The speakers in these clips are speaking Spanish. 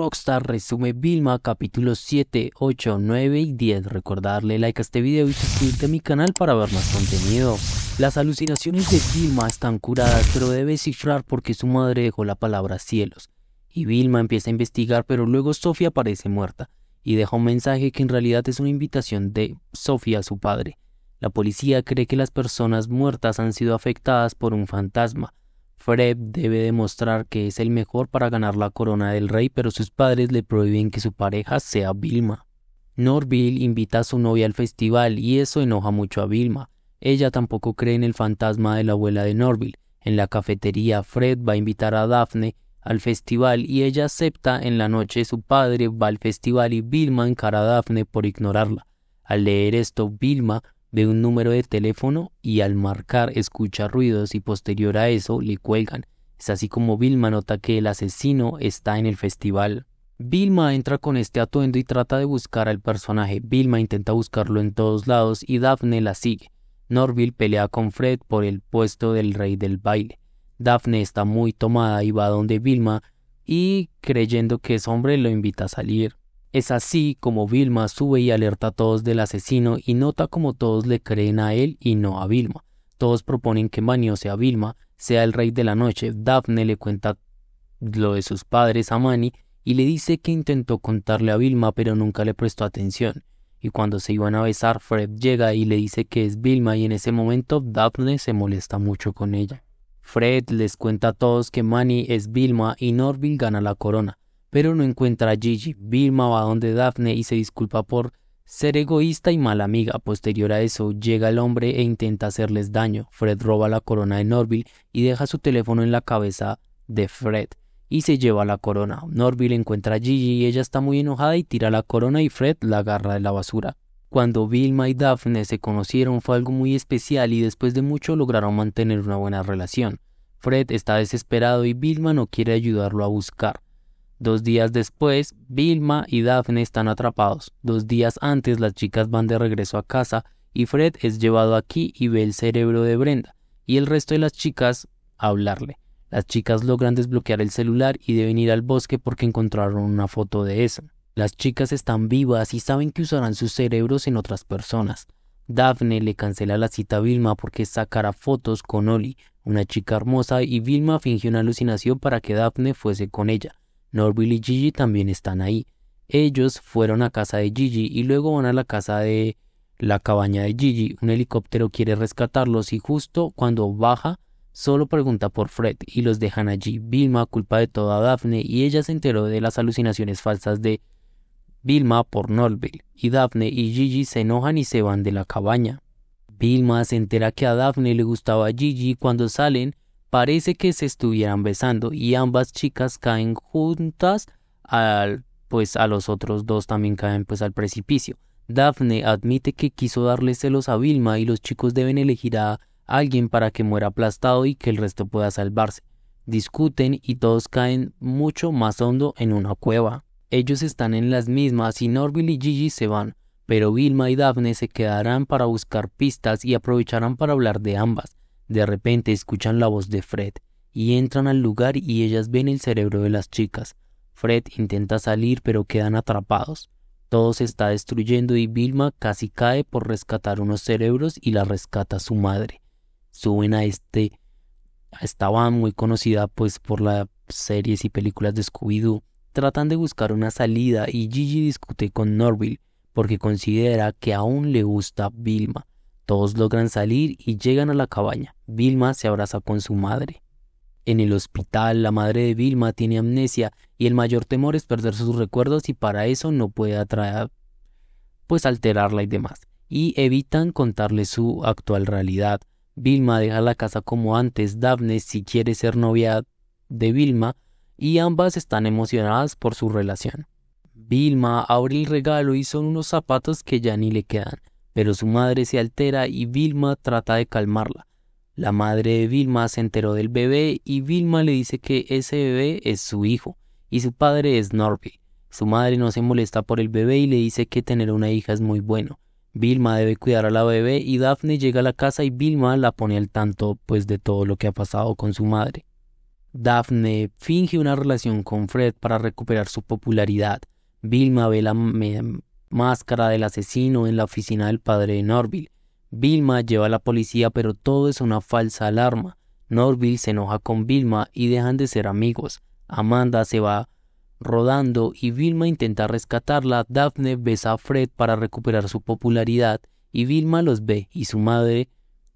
Rockstar resume Vilma capítulos 7, 8, 9 y 10. Recordarle like a este video y suscribirte a mi canal para ver más contenido. Las alucinaciones de Vilma están curadas pero debe cifrar porque su madre dejó la palabra cielos. Y Vilma empieza a investigar pero luego Sofía aparece muerta y deja un mensaje que en realidad es una invitación de Sofía a su padre. La policía cree que las personas muertas han sido afectadas por un fantasma Fred debe demostrar que es el mejor para ganar la corona del rey, pero sus padres le prohíben que su pareja sea Vilma. Norville invita a su novia al festival y eso enoja mucho a Vilma. Ella tampoco cree en el fantasma de la abuela de Norville. En la cafetería, Fred va a invitar a Daphne al festival y ella acepta. En la noche, su padre va al festival y Vilma encara a Daphne por ignorarla. Al leer esto, Vilma de un número de teléfono y al marcar escucha ruidos y posterior a eso le cuelgan. Es así como Vilma nota que el asesino está en el festival. Vilma entra con este atuendo y trata de buscar al personaje. Vilma intenta buscarlo en todos lados y Daphne la sigue. Norville pelea con Fred por el puesto del rey del baile. Daphne está muy tomada y va donde Vilma y creyendo que es hombre lo invita a salir. Es así como Vilma sube y alerta a todos del asesino y nota como todos le creen a él y no a Vilma. Todos proponen que o sea Vilma, sea el rey de la noche. Daphne le cuenta lo de sus padres a Manny y le dice que intentó contarle a Vilma pero nunca le prestó atención. Y cuando se iban a besar, Fred llega y le dice que es Vilma y en ese momento Daphne se molesta mucho con ella. Fred les cuenta a todos que Manny es Vilma y Norville gana la corona pero no encuentra a Gigi. Vilma va donde Daphne y se disculpa por ser egoísta y mala amiga. Posterior a eso, llega el hombre e intenta hacerles daño. Fred roba la corona de Norville y deja su teléfono en la cabeza de Fred y se lleva la corona. Norville encuentra a Gigi y ella está muy enojada y tira la corona y Fred la agarra de la basura. Cuando Vilma y Daphne se conocieron fue algo muy especial y después de mucho lograron mantener una buena relación. Fred está desesperado y Vilma no quiere ayudarlo a buscar. Dos días después, Vilma y Daphne están atrapados. Dos días antes, las chicas van de regreso a casa y Fred es llevado aquí y ve el cerebro de Brenda y el resto de las chicas a hablarle. Las chicas logran desbloquear el celular y deben ir al bosque porque encontraron una foto de esa. Las chicas están vivas y saben que usarán sus cerebros en otras personas. Daphne le cancela la cita a Vilma porque sacará fotos con Oli, una chica hermosa, y Vilma fingió una alucinación para que Daphne fuese con ella. Norville y Gigi también están ahí. Ellos fueron a casa de Gigi y luego van a la casa de la cabaña de Gigi. Un helicóptero quiere rescatarlos y justo cuando baja solo pregunta por Fred y los dejan allí. Vilma culpa de todo a Daphne y ella se enteró de las alucinaciones falsas de Vilma por Norville y Daphne y Gigi se enojan y se van de la cabaña. Vilma se entera que a Daphne le gustaba Gigi cuando salen Parece que se estuvieran besando y ambas chicas caen juntas al pues a los otros dos también caen pues al precipicio. Daphne admite que quiso darle celos a Vilma y los chicos deben elegir a alguien para que muera aplastado y que el resto pueda salvarse. Discuten y todos caen mucho más hondo en una cueva. Ellos están en las mismas y Norville y Gigi se van, pero Vilma y Daphne se quedarán para buscar pistas y aprovecharán para hablar de ambas. De repente escuchan la voz de Fred y entran al lugar y ellas ven el cerebro de las chicas. Fred intenta salir pero quedan atrapados. Todo se está destruyendo y Vilma casi cae por rescatar unos cerebros y la rescata su madre. Suben a este Estaba esta van muy conocida pues por las series y películas de Scooby-Doo. Tratan de buscar una salida y Gigi discute con Norville porque considera que aún le gusta Vilma. Todos logran salir y llegan a la cabaña. Vilma se abraza con su madre. En el hospital, la madre de Vilma tiene amnesia y el mayor temor es perder sus recuerdos y para eso no puede atraer, pues alterarla y demás. Y evitan contarle su actual realidad. Vilma deja la casa como antes, Daphne si quiere ser novia de Vilma y ambas están emocionadas por su relación. Vilma abre el regalo y son unos zapatos que ya ni le quedan pero su madre se altera y Vilma trata de calmarla. La madre de Vilma se enteró del bebé y Vilma le dice que ese bebé es su hijo y su padre es Norby. Su madre no se molesta por el bebé y le dice que tener una hija es muy bueno. Vilma debe cuidar a la bebé y Daphne llega a la casa y Vilma la pone al tanto pues de todo lo que ha pasado con su madre. Daphne finge una relación con Fred para recuperar su popularidad. Vilma ve la, máscara del asesino en la oficina del padre de Norville. Vilma lleva a la policía, pero todo es una falsa alarma. Norville se enoja con Vilma y dejan de ser amigos. Amanda se va rodando y Vilma intenta rescatarla. Daphne besa a Fred para recuperar su popularidad y Vilma los ve y su madre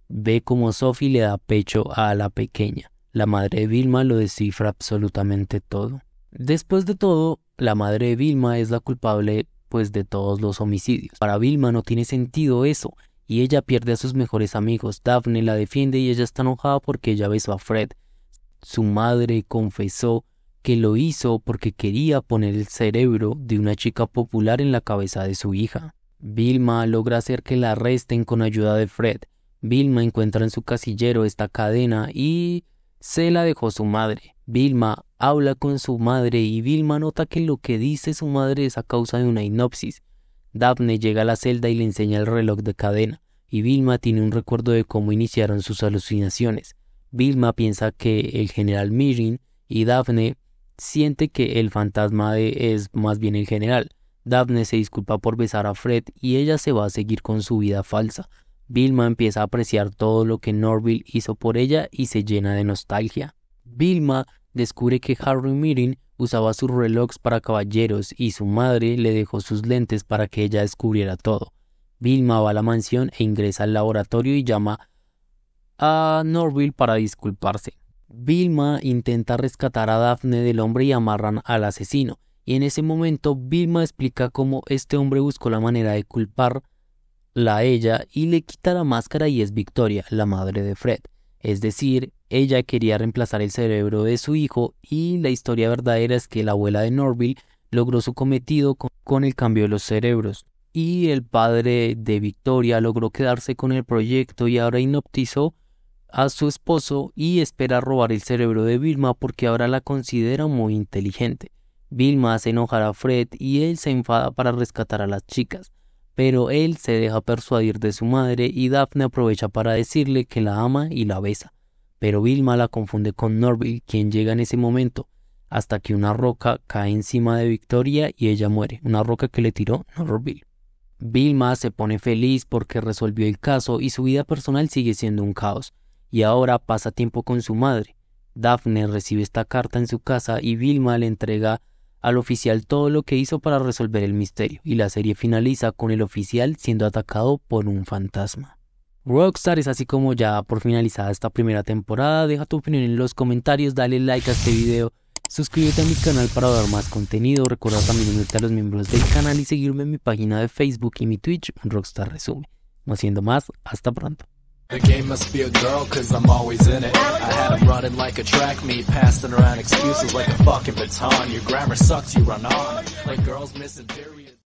ve como Sophie le da pecho a la pequeña. La madre de Vilma lo descifra absolutamente todo. Después de todo, la madre de Vilma es la culpable pues, de todos los homicidios. Para Vilma no tiene sentido eso, y ella pierde a sus mejores amigos. Daphne la defiende y ella está enojada porque ella besó a Fred. Su madre confesó que lo hizo porque quería poner el cerebro de una chica popular en la cabeza de su hija. Vilma logra hacer que la arresten con ayuda de Fred. Vilma encuentra en su casillero esta cadena y se la dejó su madre. Vilma habla con su madre y Vilma nota que lo que dice su madre es a causa de una hipnosis. Daphne llega a la celda y le enseña el reloj de cadena, y Vilma tiene un recuerdo de cómo iniciaron sus alucinaciones. Vilma piensa que el general Mirin y Daphne siente que el fantasma de es más bien el general. Daphne se disculpa por besar a Fred y ella se va a seguir con su vida falsa. Vilma empieza a apreciar todo lo que Norville hizo por ella y se llena de nostalgia. Vilma descubre que Harry Mirin usaba sus relojes para caballeros y su madre le dejó sus lentes para que ella descubriera todo. Vilma va a la mansión e ingresa al laboratorio y llama a Norville para disculparse. Vilma intenta rescatar a Daphne del hombre y amarran al asesino, y en ese momento Vilma explica cómo este hombre buscó la manera de culparla a ella y le quita la máscara y es Victoria, la madre de Fred, es decir, ella quería reemplazar el cerebro de su hijo y la historia verdadera es que la abuela de Norville logró su cometido con el cambio de los cerebros y el padre de Victoria logró quedarse con el proyecto y ahora inoptizó a su esposo y espera robar el cerebro de Vilma porque ahora la considera muy inteligente. Vilma hace enojar a Fred y él se enfada para rescatar a las chicas, pero él se deja persuadir de su madre y Daphne aprovecha para decirle que la ama y la besa pero Vilma la confunde con Norville, quien llega en ese momento, hasta que una roca cae encima de Victoria y ella muere, una roca que le tiró Norville. Vilma se pone feliz porque resolvió el caso y su vida personal sigue siendo un caos, y ahora pasa tiempo con su madre. Daphne recibe esta carta en su casa y Vilma le entrega al oficial todo lo que hizo para resolver el misterio, y la serie finaliza con el oficial siendo atacado por un fantasma. Rockstar es así como ya por finalizada esta primera temporada. Deja tu opinión en los comentarios, dale like a este video, suscríbete a mi canal para dar más contenido. Recuerda también unirte a los miembros del canal y seguirme en mi página de Facebook y mi Twitch, Rockstar Resume. No haciendo más, hasta pronto.